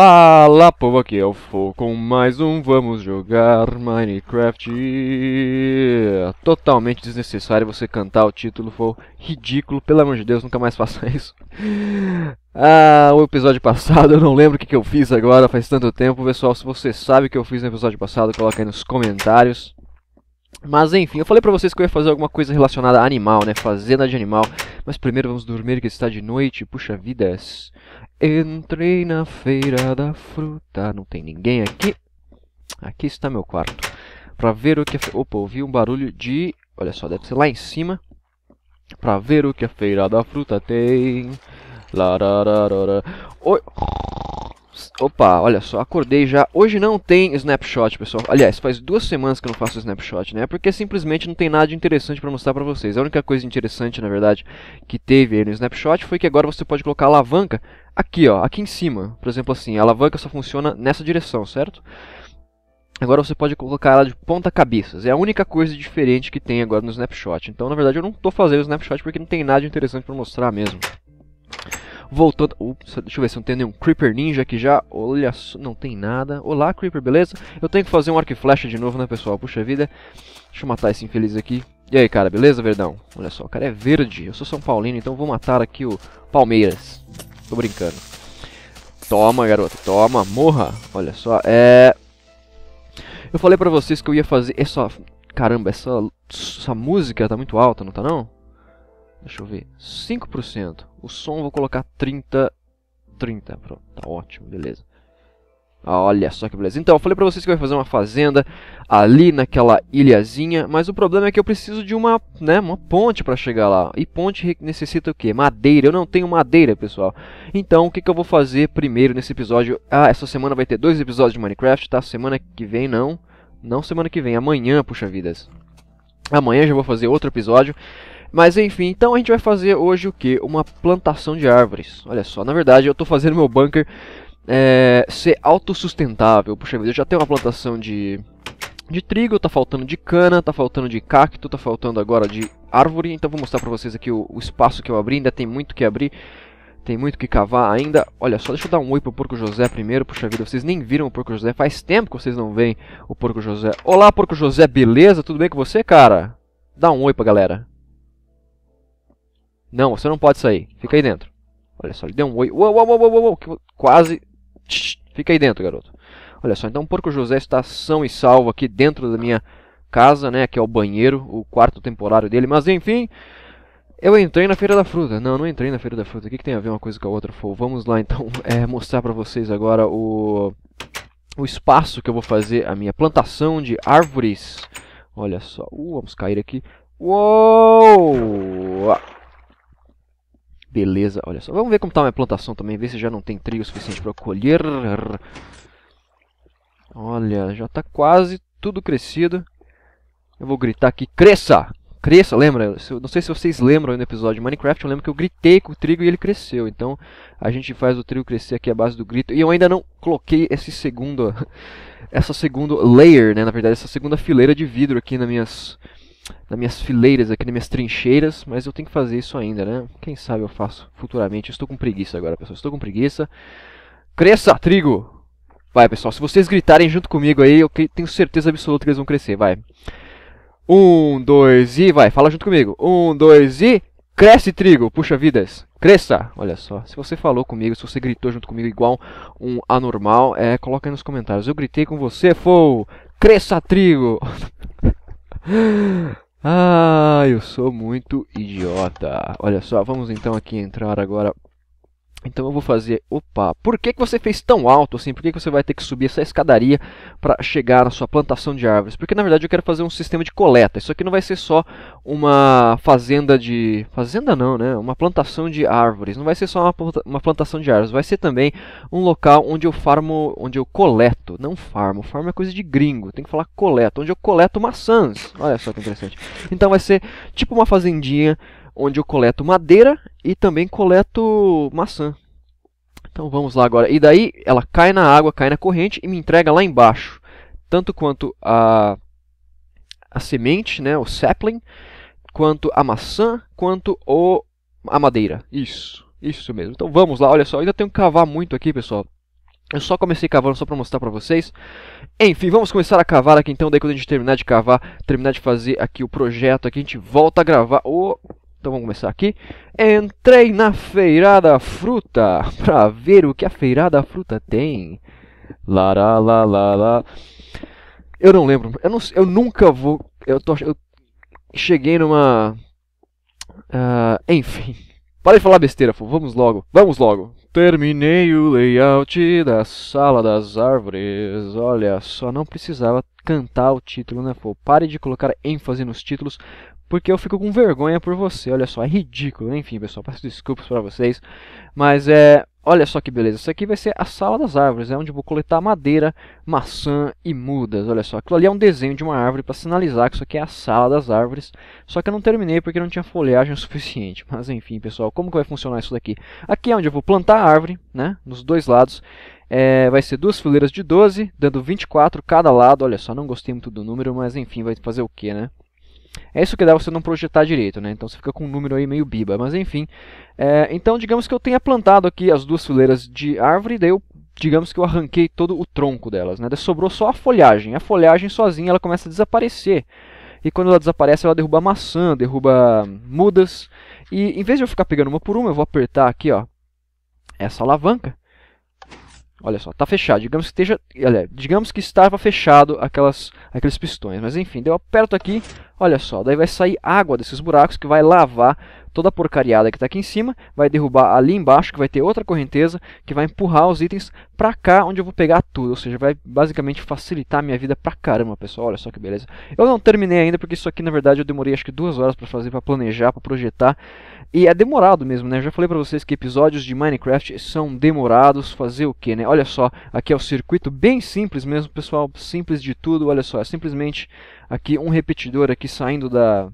Fala povo, aqui é o Fo com mais um Vamos Jogar Minecraft Totalmente desnecessário você cantar o título, Fo Ridículo, pelo amor de Deus, nunca mais faça isso Ah, o episódio passado, eu não lembro o que, eu fiz agora, faz tanto tempo Pessoal, se você sabe o que eu fiz no episódio passado, coloca aí nos comentários Mas enfim, eu falei pra vocês que eu ia fazer alguma coisa relacionada a animal, né, fazenda de animal mas primeiro vamos dormir que está de noite. Puxa vidas. Entrei na feira da fruta. Não tem ninguém aqui. Aqui está meu quarto. Pra ver o que... Opa, ouvi um barulho de... Olha só, deve ser lá em cima. Pra ver o que a feira da fruta tem. Larararara. Oi... Opa, olha só, acordei já. Hoje não tem snapshot, pessoal. Aliás, faz duas semanas que eu não faço snapshot, né? Porque simplesmente não tem nada de interessante para mostrar para vocês. A única coisa interessante, na verdade, que teve no snapshot foi que agora você pode colocar a alavanca aqui, ó, aqui em cima. Por exemplo, assim, a alavanca só funciona nessa direção, certo? Agora você pode colocar ela de ponta cabeças. É a única coisa diferente que tem agora no snapshot. Então, na verdade, eu não estou fazendo o snapshot porque não tem nada de interessante para mostrar mesmo voltou. Ups, deixa eu ver se não tem nenhum Creeper Ninja aqui já. Olha só, não tem nada. Olá, Creeper, beleza? Eu tenho que fazer um arco e flecha de novo, né, pessoal? Puxa vida. Deixa eu matar esse infeliz aqui. E aí, cara, beleza, Verdão? Olha só, o cara é verde. Eu sou São Paulino, então vou matar aqui o Palmeiras. Tô brincando. Toma, garoto, toma, morra. Olha só, é. Eu falei pra vocês que eu ia fazer essa. Caramba, essa, essa música tá muito alta, não tá não? Deixa eu ver. 5%. O som vou colocar 30. 30. Pronto, tá ótimo, beleza. Olha só que beleza. Então, eu falei pra vocês que eu ia fazer uma fazenda ali naquela ilhazinha, mas o problema é que eu preciso de uma, né, uma ponte para chegar lá. E ponte necessita o quê? Madeira. Eu não tenho madeira, pessoal. Então, o que, que eu vou fazer primeiro nesse episódio? Ah, essa semana vai ter dois episódios de Minecraft, tá? Semana que vem não. Não semana que vem, amanhã, puxa vidas. Amanhã já vou fazer outro episódio. Mas enfim, então a gente vai fazer hoje o que? Uma plantação de árvores. Olha só, na verdade eu estou fazendo meu bunker é, ser autossustentável. Puxa vida, eu já tenho uma plantação de, de trigo, tá faltando de cana, tá faltando de cacto, tá faltando agora de árvore. Então vou mostrar pra vocês aqui o, o espaço que eu abri, ainda tem muito que abrir. Tem muito que cavar ainda. Olha só, deixa eu dar um oi pro Porco José primeiro. Puxa vida, vocês nem viram o Porco José. Faz tempo que vocês não veem o Porco José. Olá, Porco José, beleza? Tudo bem com você, cara? Dá um oi pra galera. Não, você não pode sair. Fica aí dentro. Olha só, ele deu um oi. Uou, uou, uou, uou, uou. Quase. Tch, fica aí dentro, garoto. Olha só, então o Porco José está são e salvo aqui dentro da minha casa, né? Que é o banheiro, o quarto temporário dele. Mas enfim, eu entrei na Feira da Fruta. Não, não entrei na Feira da Fruta. O que, que tem a ver uma coisa com a outra? Fô? Vamos lá então é, mostrar pra vocês agora o, o espaço que eu vou fazer a minha plantação de árvores. Olha só. Uh, vamos cair aqui. Uou! Beleza, olha só. Vamos ver como está minha plantação também, ver se já não tem trigo suficiente para colher. Olha, já está quase tudo crescido. Eu vou gritar aqui, cresça! Cresça, lembra? Não sei se vocês lembram no episódio de Minecraft, eu lembro que eu gritei com o trigo e ele cresceu. Então, a gente faz o trigo crescer aqui à base do grito. E eu ainda não coloquei esse segundo, essa segunda layer, né? Na verdade, essa segunda fileira de vidro aqui nas minhas nas minhas fileiras aqui, nas minhas trincheiras, mas eu tenho que fazer isso ainda, né? Quem sabe eu faço futuramente. Eu estou com preguiça agora, pessoal. Estou com preguiça. Cresça, trigo! Vai, pessoal. Se vocês gritarem junto comigo aí, eu tenho certeza absoluta que eles vão crescer. Vai. Um, dois e... Vai, fala junto comigo. Um, dois e... Cresce, trigo! Puxa vidas! Cresça! Olha só, se você falou comigo, se você gritou junto comigo igual um anormal, é, coloca aí nos comentários. Eu gritei com você, foi... Cresça, trigo! Ah, eu sou muito idiota. Olha só, vamos então aqui entrar agora então eu vou fazer, opa, por que, que você fez tão alto assim? Por que, que você vai ter que subir essa escadaria para chegar à sua plantação de árvores? Porque na verdade eu quero fazer um sistema de coleta. Isso aqui não vai ser só uma fazenda de... fazenda não, né? Uma plantação de árvores. Não vai ser só uma plantação de árvores. Vai ser também um local onde eu farmo, onde eu coleto. Não farmo, farmo é coisa de gringo. Tem que falar coleto. Onde eu coleto maçãs. Olha só que interessante. Então vai ser tipo uma fazendinha onde eu coleto madeira e também coleto maçã. Então vamos lá agora. E daí ela cai na água, cai na corrente e me entrega lá embaixo. Tanto quanto a, a semente, né, o sapling, quanto a maçã, quanto o, a madeira. Isso, isso mesmo. Então vamos lá, olha só, ainda tenho que cavar muito aqui, pessoal. Eu só comecei cavando só para mostrar para vocês. Enfim, vamos começar a cavar aqui então. Daí quando a gente terminar de cavar, terminar de fazer aqui o projeto, aqui a gente volta a gravar. Oh, então vamos começar aqui. Entrei na Feirada Fruta para ver o que a Feirada Fruta tem. Lá, lá, lá, lá. Eu não lembro. Eu, não, eu nunca vou. Eu, tô, eu cheguei numa. Uh, enfim. Para de falar besteira, fô. vamos logo. Vamos logo. Terminei o layout da Sala das Árvores. Olha só, não precisava cantar o título, né, fô? Pare de colocar ênfase nos títulos porque eu fico com vergonha por você. Olha só, é ridículo. Enfim, pessoal, peço desculpas para vocês. Mas é. Olha só que beleza. Isso aqui vai ser a sala das árvores. É onde eu vou coletar madeira, maçã e mudas. Olha só. Aquilo ali é um desenho de uma árvore para sinalizar que isso aqui é a sala das árvores. Só que eu não terminei porque não tinha folhagem o suficiente. Mas enfim, pessoal, como que vai funcionar isso daqui? Aqui é onde eu vou plantar a árvore, né? Nos dois lados. É, vai ser duas fileiras de 12, dando 24 cada lado. Olha só, não gostei muito do número, mas enfim, vai fazer o que, né? É isso que dá você não projetar direito, né? Então você fica com um número aí meio biba, mas enfim. É, então digamos que eu tenha plantado aqui as duas fileiras de árvore, daí eu, digamos que eu arranquei todo o tronco delas, né? Daí sobrou só a folhagem. A folhagem sozinha ela começa a desaparecer. E quando ela desaparece, ela derruba maçã, derruba mudas. E em vez de eu ficar pegando uma por uma, eu vou apertar aqui, ó, essa alavanca. Olha só, está fechado. Digamos que esteja, olha, digamos que estava fechado aquelas, aqueles pistões. Mas enfim, eu aperto aqui, olha só, daí vai sair água desses buracos que vai lavar toda a porcariada que está aqui em cima, vai derrubar ali embaixo, que vai ter outra correnteza, que vai empurrar os itens para cá, onde eu vou pegar tudo. Ou seja, vai basicamente facilitar a minha vida pra caramba, pessoal. Olha só que beleza. Eu não terminei ainda, porque isso aqui, na verdade, eu demorei acho que duas horas para fazer, para planejar, para projetar. E é demorado mesmo, né? Eu já falei pra vocês que episódios de Minecraft são demorados. Fazer o que, né? Olha só, aqui é o circuito bem simples mesmo, pessoal. Simples de tudo, olha só. É simplesmente aqui um repetidor aqui saindo da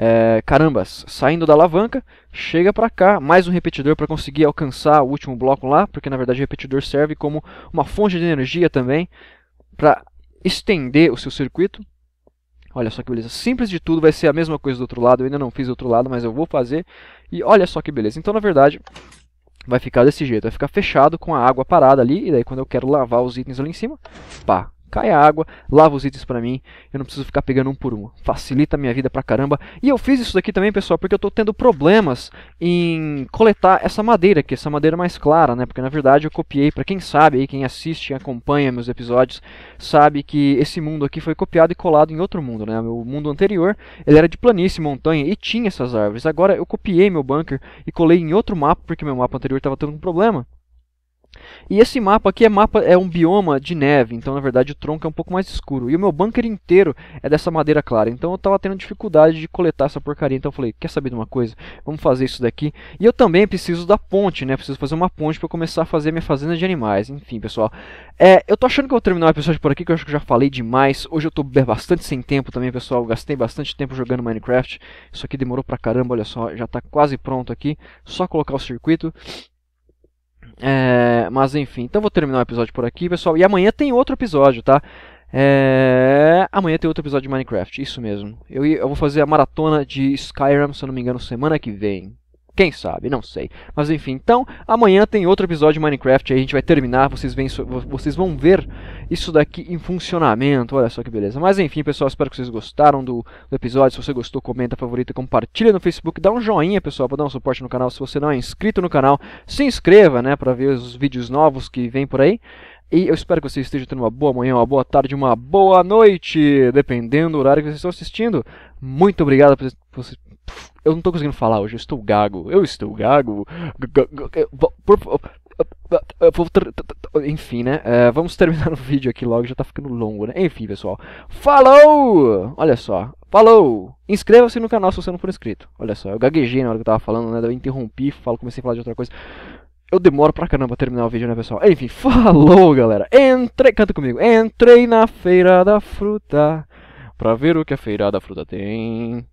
é, carambas, saindo da alavanca, chega para cá, mais um repetidor para conseguir alcançar o último bloco lá, porque na verdade o repetidor serve como uma fonte de energia também para estender o seu circuito. Olha só que beleza, simples de tudo, vai ser a mesma coisa do outro lado, eu ainda não fiz o outro lado, mas eu vou fazer. E olha só que beleza, então na verdade vai ficar desse jeito, vai ficar fechado com a água parada ali, e daí quando eu quero lavar os itens ali em cima, pá, cai a água, lava os itens para mim, eu não preciso ficar pegando um por um. Facilita a minha vida pra caramba. E eu fiz isso aqui também, pessoal, porque eu tô tendo problemas em coletar essa madeira aqui, essa madeira mais clara, né? Porque na verdade eu copiei, para quem sabe aí, quem assiste e acompanha meus episódios, sabe que esse mundo aqui foi copiado e colado em outro mundo, né? O mundo anterior, ele era de planície, montanha e tinha essas árvores. Agora eu copiei meu bunker e colei em outro mapa, porque meu mapa anterior estava tendo um problema. E esse mapa aqui é, mapa, é um bioma de neve, então na verdade o tronco é um pouco mais escuro. E o meu bunker inteiro é dessa madeira clara, então eu tava tendo dificuldade de coletar essa porcaria. Então eu falei, quer saber de uma coisa? Vamos fazer isso daqui. E eu também preciso da ponte, né? Preciso fazer uma ponte para começar a fazer minha fazenda de animais. Enfim, pessoal. É, eu tô achando que eu vou terminar o episódio por aqui, que eu acho que eu já falei demais. Hoje eu tô bastante sem tempo também, pessoal. gastei bastante tempo jogando Minecraft. Isso aqui demorou pra caramba, olha só. Já tá quase pronto aqui. Só colocar o circuito. É, mas enfim, então vou terminar o episódio por aqui, pessoal. E amanhã tem outro episódio, tá? É... Amanhã tem outro episódio de Minecraft, isso mesmo. Eu, eu vou fazer a maratona de Skyrim, se eu não me engano, semana que vem. Quem sabe, não sei. Mas enfim, então, amanhã tem outro episódio de Minecraft, aí a gente vai terminar, vocês, vocês vão ver isso daqui em funcionamento, olha só que beleza. Mas enfim, pessoal, espero que vocês gostaram do, do episódio, se você gostou, comenta, favorita, compartilha no Facebook, dá um joinha, pessoal, para dar um suporte no canal, se você não é inscrito no canal, se inscreva, né, para ver os vídeos novos que vem por aí. E eu espero que vocês estejam tendo uma boa manhã, uma boa tarde, uma boa noite, dependendo do horário que vocês estão assistindo. Muito obrigado por vocês eu não tô conseguindo falar hoje, eu estou gago. Eu estou gago. Enfim, né? Eh, vamos terminar o vídeo aqui logo, já tá ficando longo, né? Enfim, pessoal. Falou! Olha só. Falou! Inscreva-se no canal se você não for inscrito. Olha só, eu gaguejei na hora que eu tava falando, né? Eu interrompi, falo, comecei a falar de outra coisa. Eu demoro pra caramba pra terminar o vídeo, né, pessoal? Enfim, falou, galera! Entrei... Canta comigo. Entrei na Feira da Fruta pra ver o que a Feira da Fruta tem.